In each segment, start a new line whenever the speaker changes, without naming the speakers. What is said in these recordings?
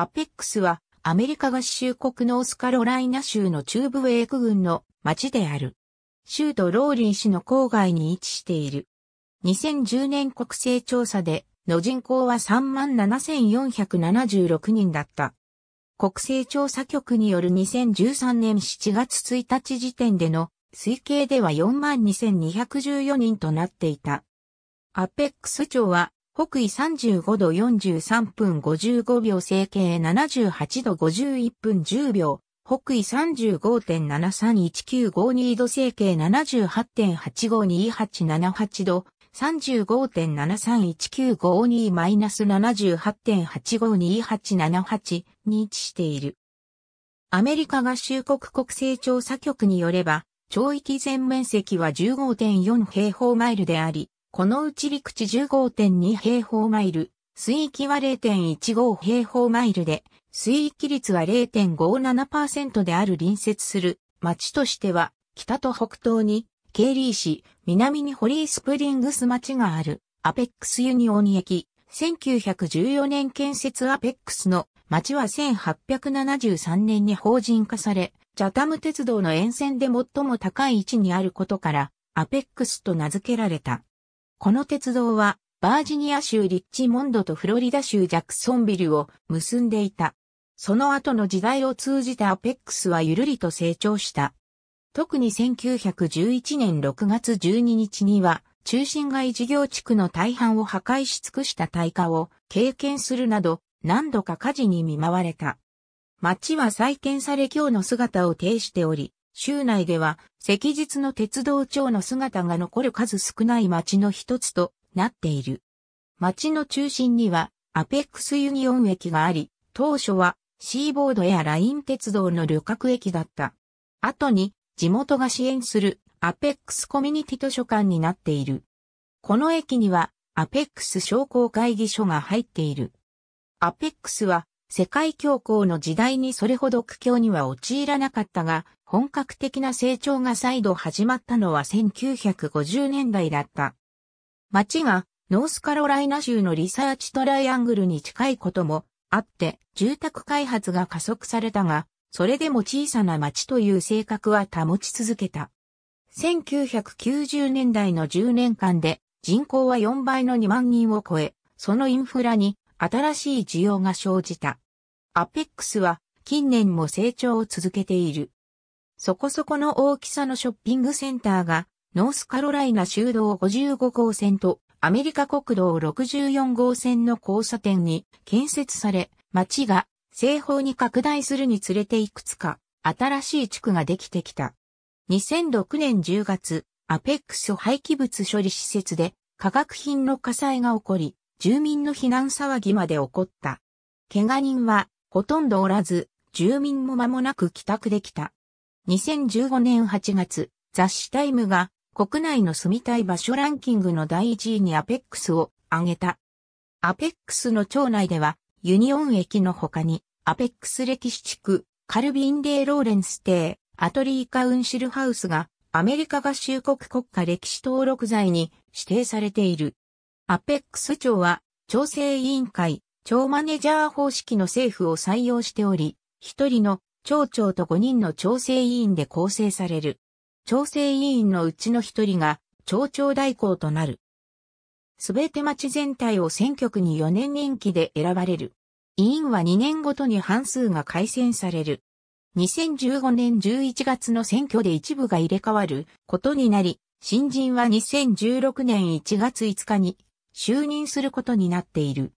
アペックスはアメリカ合衆国ノースカロライナ州の中部ウェーク郡の町である。州都ローリン市の郊外に位置している。2010年国勢調査での人口は37,476人だった。国勢調査局による2013年7月1日時点での推計では42,214人となっていた。アペックス庁は北緯35度43分55秒、整形78度51分10秒、北緯35.731952度、整形78.852878度、35.731952-78.852878に位置している。アメリカ合衆国国勢調査局によれば、町域全面積は15.4平方マイルであり、このうち陸地15.2平方マイル、水域は0.15平方マイルで、水域率は0.57%である隣接する町としては、北と北東に、ケイリー市、南にホリースプリングス町がある、アペックスユニオン駅、1914年建設アペックスの町は1873年に法人化され、ジャタム鉄道の沿線で最も高い位置にあることから、アペックスと名付けられた。この鉄道は、バージニア州リッチモンドとフロリダ州ジャクソンビルを結んでいた。その後の時代を通じてアペックスはゆるりと成長した。特に1911年6月12日には、中心街事業地区の大半を破壊し尽くした大火を経験するなど、何度か火事に見舞われた。街は再建され今日の姿を呈しており、州内では石日の鉄道庁の姿が残る数少ない町の一つとなっている。町の中心にはアペックスユニオン駅があり、当初はシーボードやライン鉄道の旅客駅だった。後に地元が支援するアペックスコミュニティ図書館になっている。この駅にはアペックス商工会議所が入っている。アペックスは世界恐慌の時代にそれほど苦境には陥らなかったが、本格的な成長が再度始まったのは1950年代だった。町がノースカロライナ州のリサーチトライアングルに近いこともあって、住宅開発が加速されたが、それでも小さな町という性格は保ち続けた。1990年代の10年間で人口は4倍の2万人を超え、そのインフラに新しい需要が生じた。アペックスは近年も成長を続けている。そこそこの大きさのショッピングセンターがノースカロライナ州道55号線とアメリカ国道64号線の交差点に建設され、街が西方に拡大するにつれていくつか新しい地区ができてきた。2006年10月、アペックス廃棄物処理施設で化学品の火災が起こり、住民の避難騒ぎまで起こった。怪我人はほとんどおらず、住民も間もなく帰宅できた。2015年8月、雑誌タイムが国内の住みたい場所ランキングの第1位にアペックスを挙げた。アペックスの町内ではユニオン駅の他にアペックス歴史地区、カルビンデー・ローレンス邸、アトリー・カウンシルハウスがアメリカ合衆国国家歴史登録財に指定されている。アペックス庁は、調整委員会、庁マネジャー方式の政府を採用しており、一人の町長と5人の調整委員で構成される。調整委員のうちの一人が町長代行となる。すべて町全体を選挙区に4年任期で選ばれる。委員は2年ごとに半数が改選される。2015年11月の選挙で一部が入れ替わることになり、新人は2016年1月5日に就任することになっている。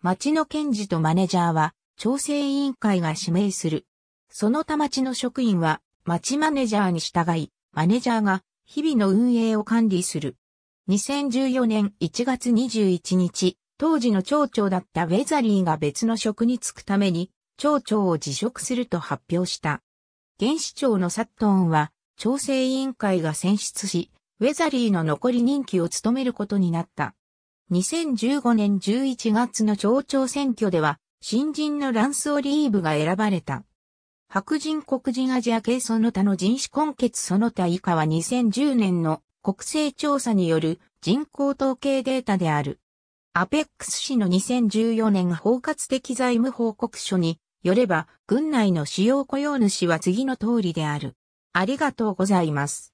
町の検事とマネジャーは調整委員会が指名する。その他町の職員は町マネジャーに従い、マネジャーが日々の運営を管理する。2014年1月21日、当時の町長だったウェザリーが別の職に就くために、町長を辞職すると発表した。現市長のサットンは、調整委員会が選出し、ウェザリーの残り任期を務めることになった。2015年11月の町長選挙では、新人のランス・オリーブが選ばれた。白人黒人アジア系その他の人種根結その他以下は2010年の国勢調査による人口統計データである。アペックス氏の2014年包括的財務報告書によれば、軍内の主要雇用主は次の通りである。ありがとうございます。